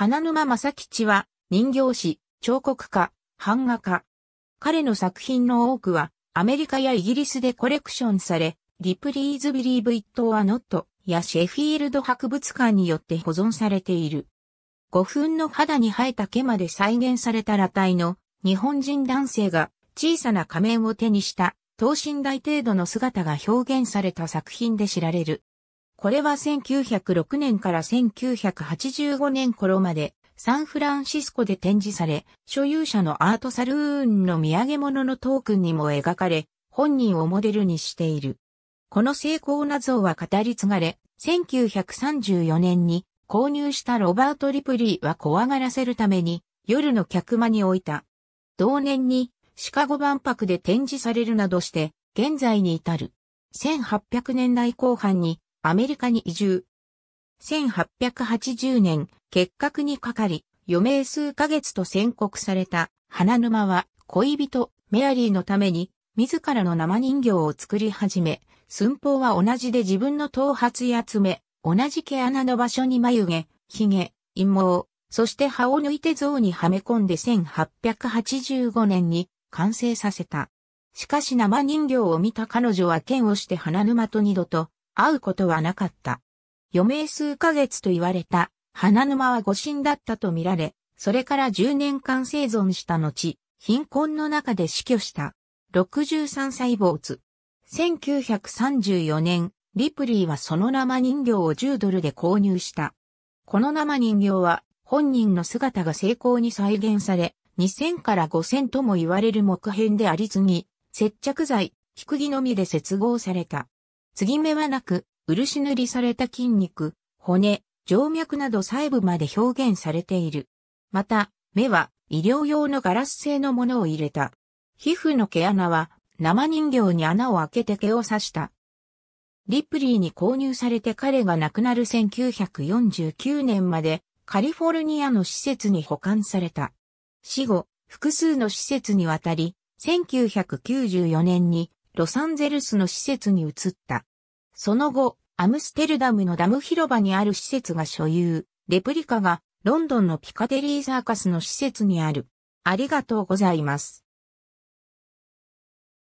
花沼正吉は人形師、彫刻家、版画家。彼の作品の多くはアメリカやイギリスでコレクションされ、リプリーズビリーブ・イット・ア・ノットやシェフィールド博物館によって保存されている。古墳の肌に生えた毛まで再現された裸体の日本人男性が小さな仮面を手にした等身大程度の姿が表現された作品で知られる。これは1906年から1985年頃までサンフランシスコで展示され、所有者のアートサルーンの土産物のトークンにも描かれ、本人をモデルにしている。この成功な像は語り継がれ、1934年に購入したロバート・リプリーは怖がらせるために夜の客間に置いた。同年にシカゴ万博で展示されるなどして現在に至る。1800年代後半にアメリカに移住。1880年、結核にかかり、余命数ヶ月と宣告された花沼は恋人メアリーのために自らの生人形を作り始め、寸法は同じで自分の頭髪や爪、同じ毛穴の場所に眉毛、髭、陰毛、そして歯を抜いて像にはめ込んで1885年に完成させた。しかし生人形を見た彼女は剣をして花沼と二度と会うことはなかった。余命数ヶ月と言われた花沼は誤診だったとみられ、それから10年間生存した後、貧困の中で死去した。63歳坊没。1934年、リプリーはその生人形を10ドルで購入した。この生人形は本人の姿が成功に再現され、2000から5000とも言われる木片でありずぎ、接着剤、木のみで接合された。継ぎ目はなく、漆塗りされた筋肉、骨、静脈など細部まで表現されている。また、目は医療用のガラス製のものを入れた。皮膚の毛穴は生人形に穴を開けて毛を刺した。リプリーに購入されて彼が亡くなる1949年までカリフォルニアの施設に保管された。死後、複数の施設にわたり、1994年にロサンゼルスの施設に移った。その後、アムステルダムのダム広場にある施設が所有、レプリカがロンドンのピカデリーサーカスの施設にある。ありがとうございます。